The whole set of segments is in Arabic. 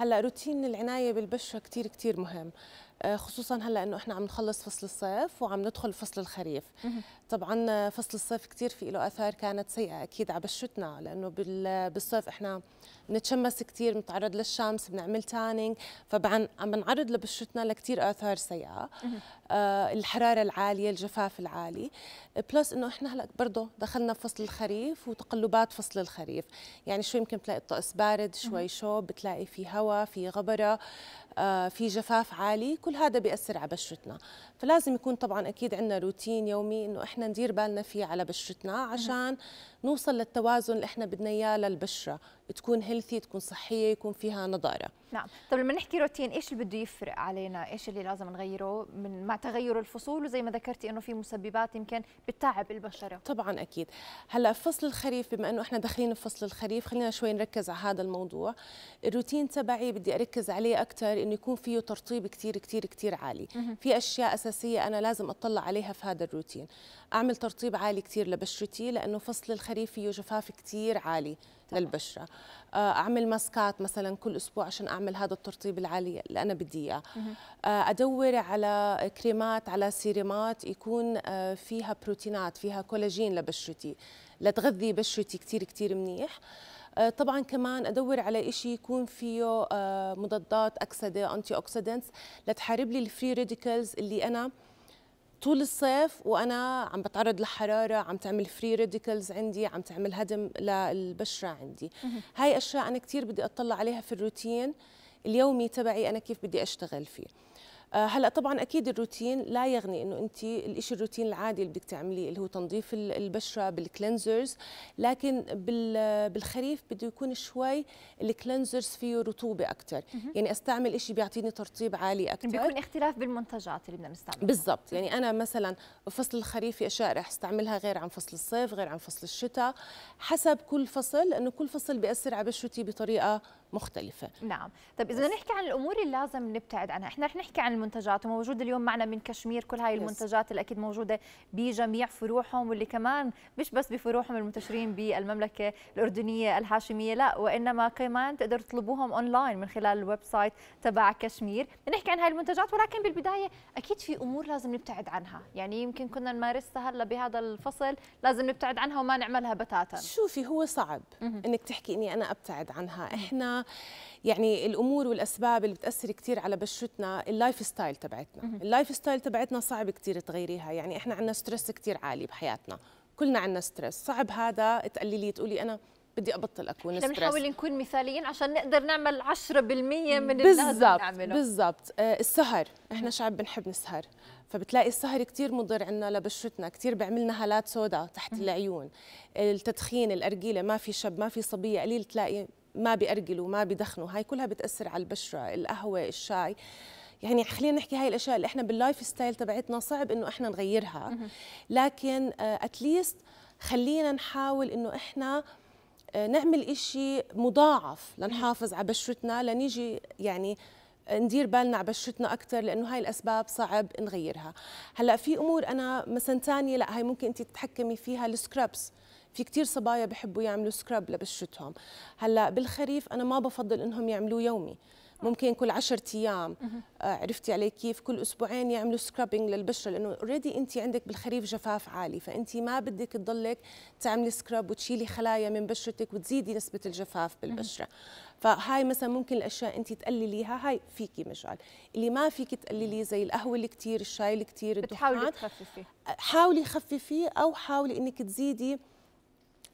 هلا روتين العنايه بالبشره كثير كثير مهم آه، خصوصا هلا انه احنا عم نخلص فصل الصيف وعم ندخل فصل الخريف طبعا فصل الصيف كثير في له اثار كانت سيئه اكيد على بشرتنا لانه بالصيف احنا بنتشمس كثير بنتعرض للشمس بنعمل تانينج فعم بنعرض لبشرتنا لكثير اثار سيئه آه الحراره العاليه الجفاف العالي بلس انه احنا هلا برضه دخلنا فصل الخريف وتقلبات فصل الخريف يعني شوي يمكن تلاقي الطقس بارد شوي شوب بتلاقي في هواء في غبره آه، في جفاف عالي كل هذا بيأثر على بشرتنا فلازم يكون طبعا أكيد عندنا روتين يومي إنه إحنا ندير بالنا فيه على بشرتنا عشان نوصل للتوازن اللي إحنا بدنا إياه للبشرة تكون هيلثي تكون صحية يكون فيها نضارة نعم طب لما نحكي روتين إيش اللي بده يفرق علينا إيش اللي لازم نغيره من مع تغير الفصول وزي ما ذكرتي إنه في مسببات يمكن بتتعب البشرة طبعا أكيد هلا فصل الخريف بما إنه إحنا داخلين في فصل الخريف خلينا شوي نركز على هذا الموضوع الروتين تبعي بدي أركز عليه أكثر بالتالي انه يكون فيه ترطيب كثير كثير كثير عالي في اشياء اساسيه انا لازم اطلع عليها في هذا الروتين اعمل ترطيب عالي كثير لبشرتي لانه فصل الخريف فيه جفاف كثير عالي للبشره آه، اعمل ماسكات مثلا كل اسبوع عشان اعمل هذا الترطيب العالي اللي انا بدي اياه آه، ادور على كريمات على سيرمات يكون آه، فيها بروتينات فيها كولاجين لبشرتي لتغذي بشرتي كثير كثير منيح آه، طبعا كمان ادور على شيء يكون فيه آه، مضادات اكسده انتي اوكسيدنتس لتحارب لي الفري راديكلز اللي انا طول الصيف وانا عم بتعرض لحراره عم تعمل فري راديكلز عندي عم تعمل هدم للبشره عندي هاي اشياء انا كثير بدي اطلع عليها في الروتين اليومي تبعي انا كيف بدي اشتغل فيه آه، هلا طبعا اكيد الروتين لا يغني انه انت الشيء الروتين العادي اللي بدك تعمليه اللي هو تنظيف البشره بالكلينزرز لكن بالخريف بده يكون شوي الكلينزرز فيه رطوبه اكثر يعني استعمل شيء بيعطيني ترطيب عالي اكثر يعني بيكون اختلاف بالمنتجات اللي بدنا نستعملها بالضبط يعني انا مثلا فصل الخريف في اشياء رح استعملها غير عن فصل الصيف غير عن فصل الشتاء حسب كل فصل لانه كل فصل بياثر على بشرتي بطريقه مختلفه نعم طب اذا نحكي عن الامور اللي لازم نبتعد عنها احنا رح نحكي عن المنتجات وموجود اليوم معنا من كشمير كل هاي المنتجات اللي اكيد موجوده بجميع فروعهم واللي كمان مش بس بفروعهم المنتشرين بالمملكه الاردنيه الهاشميه لا وانما كمان تقدروا تطلبوهم اونلاين من خلال الويب سايت تبع كشمير نحكي عن هاي المنتجات ولكن بالبدايه اكيد في امور لازم نبتعد عنها يعني يمكن كنا نمارسها هلا بهذا الفصل لازم نبتعد عنها وما نعملها بتاتا شوفي هو صعب انك تحكي اني انا ابتعد عنها احنا يعني الامور والاسباب اللي بتاثر كثير على بشرتنا اللايف ستايل تبعتنا اللايف ستايل تبعتنا صعب كثير تغيريها يعني احنا عندنا ستريس كثير عالي بحياتنا كلنا عندنا ستريس صعب هذا تقلليه تقولي انا بدي ابطل اكون ستريس بنحاول نكون مثاليين عشان نقدر نعمل 10% من اللي نعمله بالضبط آه السهر احنا شعب بنحب نسهر فبتلاقي السهر كثير مضر عنا لبشرتنا كثير بيعمل لنا هالات سوداء تحت العيون التدخين الارجيله ما في شب ما في صبيه قليل تلاقي ما بيأرجلوا ما بيدخنوا هاي كلها بتأثر على البشرة القهوة الشاي يعني خلينا نحكي هاي الاشياء اللي احنا باللايف ستايل تبعتنا صعب انه احنا نغيرها لكن اتليست آه، خلينا نحاول انه احنا آه، نعمل إشي مضاعف لنحافظ على بشرتنا لنيجي يعني آه، ندير بالنا على بشرتنا اكثر لانه هاي الاسباب صعب نغيرها هلا في امور انا مثلا ثانيه لا هاي ممكن انت تتحكمي فيها السكرابس في كثير صبايا بحبوا يعملوا سكراب لبشرتهم هلا بالخريف انا ما بفضل انهم يعملوه يومي ممكن كل 10 ايام آه، عرفتي علي كيف كل اسبوعين يعملوا سكرابينج للبشره لانه اوريدي انت عندك بالخريف جفاف عالي فانت ما بدك تضلك تعملي سكراب وتشيلي خلايا من بشرتك وتزيدي نسبه الجفاف بالبشره فهاي مثلا ممكن الاشياء انت تقلليها هاي فيكي مجال اللي ما فيك تقلليه زي القهوه اللي كثير الشاي اللي كثير الدخان بتحاولي تخففي حاولي خففيه او حاولي انك تزيدي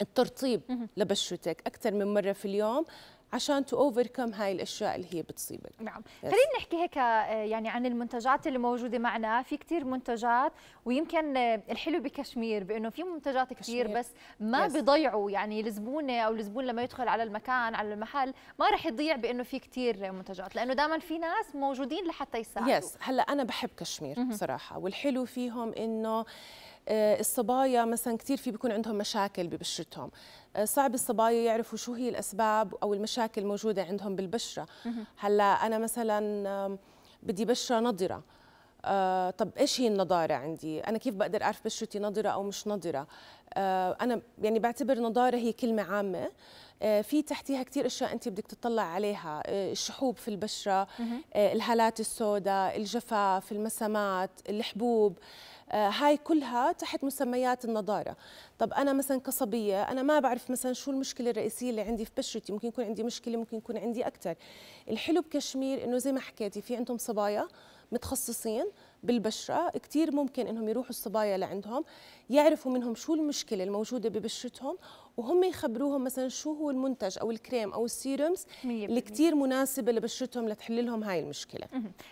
الترطيب لبشرتك اكثر من مره في اليوم عشان تو اوفركم هاي الاشياء اللي هي بتصيبك نعم خلينا نحكي هيك آه، يعني عن المنتجات اللي موجوده معنا في كثير منتجات ويمكن آه، الحلو بكشمير بانه في منتجات كثير بس ما yes. بيضيعوا يعني الزبونه او الزبون لما يدخل على المكان على المحل ما راح يضيع بانه في كثير منتجات لانه دائما في ناس موجودين لحتى يساعدوا يس هلا انا بحب كشمير بصراحه صراحه والحلو فيهم انه آه، الصبايا مثلا كثير في بيكون عندهم مشاكل ببشرتهم آه، صعب الصبايا يعرفوا شو هي الاسباب او المشاكل الموجوده عندهم بالبشره هلا انا مثلا بدي بشره نضره آه، طب ايش هي النضاره عندي انا كيف بقدر اعرف بشرتي نضره او مش نضره انا يعني بعتبر نضاره هي كلمه عامه في تحتيها كثير اشياء انت بدك تطلع عليها الشحوب في البشره الهالات السوداء الجفاف المسامات الحبوب آه، هاي كلها تحت مسميات النضاره طب انا مثلا كصبيه انا ما بعرف مثلا شو المشكله الرئيسيه اللي عندي في بشرتي ممكن يكون عندي مشكله ممكن يكون عندي اكثر الحلو بكشمير انه زي ما حكيتي في عندهم صبايا متخصصين بالبشرة كثير ممكن انهم يروحوا الصبايا لعندهم يعرفوا منهم شو المشكلة الموجودة ببشرتهم وهم يخبروهم مثلا شو هو المنتج او الكريم او السيرومز اللي كثير مناسبه لبشرتهم لتحل لهم هاي المشكله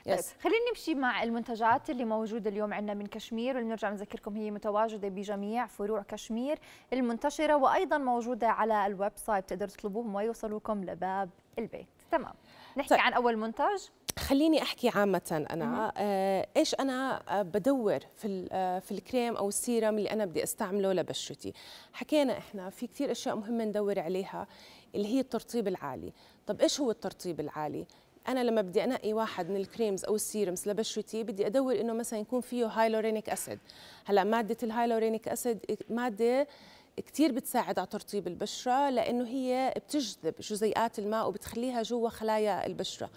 يس. طيب. خلينا نمشي مع المنتجات اللي موجوده اليوم عندنا من كشمير ونرجع نذكركم هي متواجده بجميع فروع كشمير المنتشره وايضا موجوده على الويب سايت تقدروا تطلبوهم ويوصلوكم لباب البيت تمام نحكي طيب. عن اول منتج خليني احكي عامه انا آه ايش انا بدور في آه، في الكريم او السيرم اللي انا بدي استعمله لبشرتي حكينا احنا في كثير اشياء مهمه ندور عليها اللي هي الترطيب العالي طب ايش هو الترطيب العالي انا لما بدي انقي واحد من الكريمز او السيرمز لبشرتي بدي ادور انه مثلا يكون فيه هايلورينيك اسيد هلا ماده الهايلورينيك اسيد إيه، ماده كثير بتساعد على ترطيب البشرة لأنه هي بتجذب جزيئات الماء وبتخليها جوا خلايا البشرة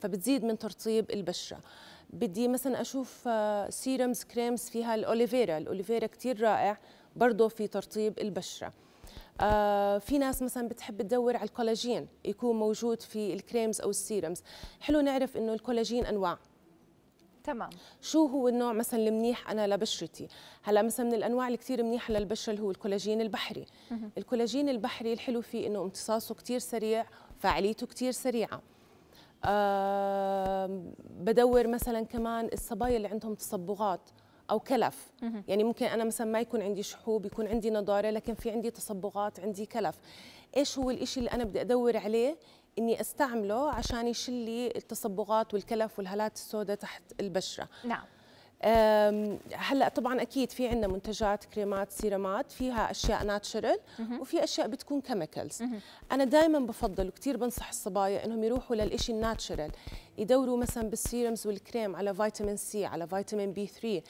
فبتزيد من ترطيب البشرة بدي مثلا أشوف آه، سيرمز كريمز فيها الأوليفيرا الأوليفيرا كثير رائع برضه في ترطيب البشرة آه في ناس مثلا بتحب تدور على الكولاجين يكون موجود في الكريمز او السيرمز حلو نعرف انه الكولاجين انواع تمام شو هو النوع مثلا المنيح انا لبشرتي هلا مثلا من الانواع اللي كثير منيحه للبشره اللي هو الكولاجين البحري مه. الكولاجين البحري الحلو فيه انه امتصاصه كثير سريع فعاليته كثير سريعه أه بدور مثلا كمان الصبايا اللي عندهم تصبغات او كلف مه. يعني ممكن انا مثلا ما يكون عندي شحوب يكون عندي نضاره لكن في عندي تصبغات عندي كلف ايش هو الشيء اللي انا بدي ادور عليه اني استعمله عشان يشلي التصبغات والكلف والهالات السوداء تحت البشره نعم هلا طبعا اكيد في عندنا منتجات كريمات سيرامات فيها اشياء ناتشرال وفي اشياء بتكون كيميكلز انا دائما بفضل وكثير بنصح الصبايا انهم يروحوا للإشي الناتشرال يدوروا مثلا بالسيرمز والكريم على فيتامين سي على فيتامين بي 3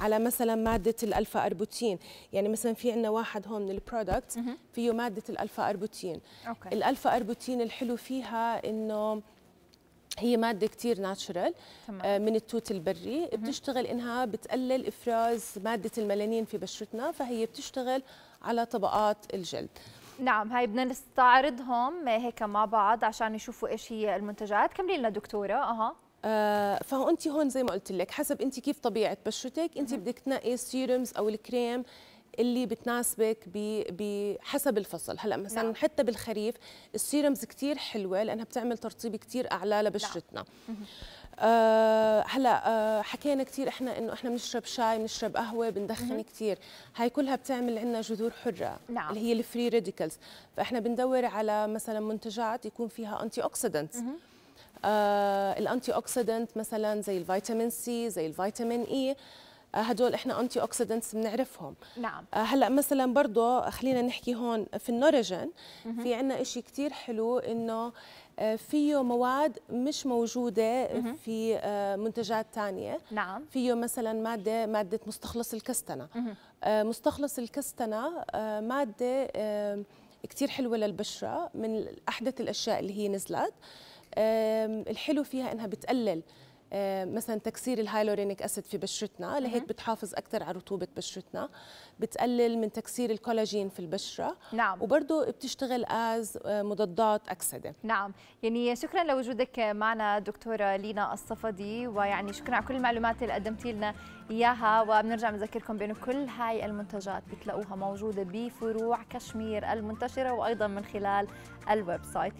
على مثلا ماده الالفا اربوتين يعني مثلا في عندنا واحد هون من البرودكت فيه ماده الالفا اربوتين الالفا اربوتين الحلو فيها انه هي ماده كثير ناتشرال آه، من التوت البري بتشتغل انها بتقلل افراز ماده الميلانين في بشرتنا فهي بتشتغل على طبقات الجلد نعم هاي بدنا نستعرضهم هيك مع بعض عشان يشوفوا ايش هي المنتجات كملي لنا دكتوره اها آه فانت هون زي ما قلت لك حسب انت كيف طبيعه بشرتك انت بدك تنقي السيرومز او الكريم اللي بتناسبك بحسب الفصل هلا مثلا نعم. حتى بالخريف السيرمز كثير حلوه لانها بتعمل ترطيب كثير اعلى لبشرتنا نعم. أه هلا أه حكينا كثير احنا انه احنا بنشرب شاي بنشرب قهوه بندخن كثير هاي كلها بتعمل عندنا جذور حره نعم. اللي هي الفري راديكلز فاحنا بندور على مثلا منتجات يكون فيها انتي اوكسيدنت آه الانتي اوكسيدنت مثلا زي الفيتامين سي زي الفيتامين اي آه، هدول احنا انتي اوكسيدنتس بنعرفهم نعم آه، هلا مثلا برضه خلينا نحكي هون في النورجن في عندنا شيء كثير حلو انه آه، فيه مواد مش موجوده في منتجات ثانيه نعم فيه مثلا ماده ماده مستخلص الكستنه مستخلص الكستنه ماده كثير حلوه للبشره من احدث الاشياء اللي هي نزلت الحلو فيها انها بتقلل آه، مثلا تكسير الهايلورينيك اسيد في بشرتنا لهيك بتحافظ اكثر على رطوبه بشرتنا بتقلل من تكسير الكولاجين في البشره نعم وبرضه بتشتغل از آه، مضادات اكسده نعم يعني شكرا لوجودك معنا دكتوره لينا الصفدي ويعني شكرا على كل المعلومات اللي قدمتي لنا اياها وبنرجع بنذكركم بانه كل هاي المنتجات بتلاقوها موجوده بفروع كشمير المنتشره وايضا من خلال الويب سايت